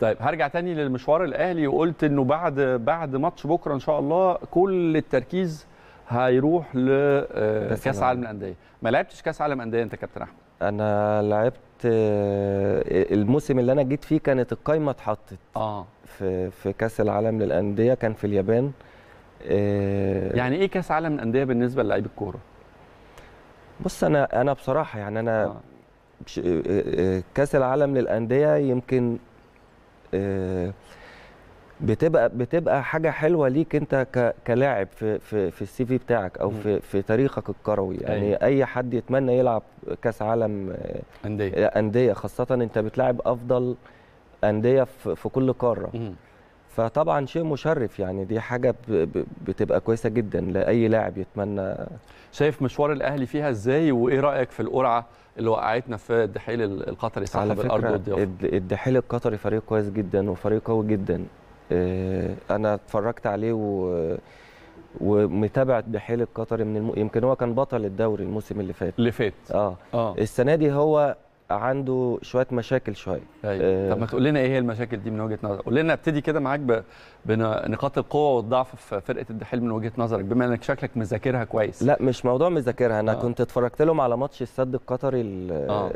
طيب هرجع تاني للمشوار الاهلي وقلت انه بعد بعد ماتش بكره ان شاء الله كل التركيز هيروح لكاس آه، عالم الانديه ما لعبتش كاس عالم انديه انت كابتن احمد انا لعبت آه، الموسم اللي انا جيت فيه كانت القايمه اتحطت اه في في كاس العالم للانديه كان في اليابان آه، يعني ايه كاس عالم الانديه بالنسبه للاعيب الكوره بص انا انا بصراحه يعني انا آه. كاس العالم للانديه يمكن آه، بتبقى بتبقى حاجه حلوه ليك انت كلاعب في في في السي في بتاعك او في في تاريخك الكروي يعني أيوة. أي, حد يتمنى يلعب كاس عالم آه، انديه انديه خاصه انت بتلاعب افضل انديه في كل قاره فطبعا شيء مشرف يعني دي حاجه بتبقى كويسه جدا لاي لاعب يتمنى شايف مشوار الاهلي فيها ازاي وايه رايك في القرعه اللي وقعتنا في الدحيل القطري على فكره الدحيل القطري فريق كويس جدا وفريق قوي جدا آه، انا اتفرجت عليه و ومتابعه الدحيل القطري من الم... يمكن هو كان بطل الدوري الموسم اللي فات اللي فات اه, آه. السنه دي هو عنده شويه مشاكل شويه أيوة. آه طب ما تقول لنا ايه هي المشاكل دي من وجهه نظرك قول لنا ابتدي كده معاك بنقاط القوه والضعف في فرقه الدحيل من وجهه نظرك بما انك شكلك مذاكرها كويس لا مش موضوع مذاكرها انا آه. كنت اتفرجت لهم على ماتش السد القطري آه.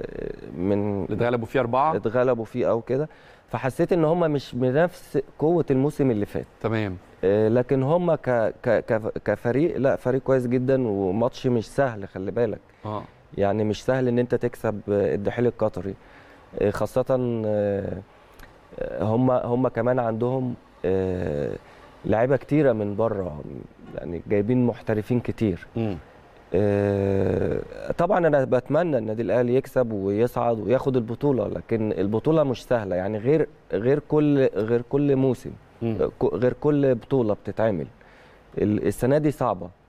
من اتغلبوا فيه اربعه اتغلبوا فيه او كده فحسيت ان هم مش بنفس قوه الموسم اللي فات تمام آه، لكن هم ك... ك... كفريق لا فريق كويس جدا وماتش مش سهل خلي بالك اه يعني مش سهل ان انت تكسب الدحيل القطري آه، خاصه آه، هم هم كمان عندهم آه، لعيبه كتيره من بره يعني جايبين محترفين كتير طبعا انا بتمنى النادي الاهلي يكسب ويصعد وياخد البطوله لكن البطوله مش سهله يعني غير غير كل غير كل موسم غير كل بطوله بتتعمل السنه دي صعبه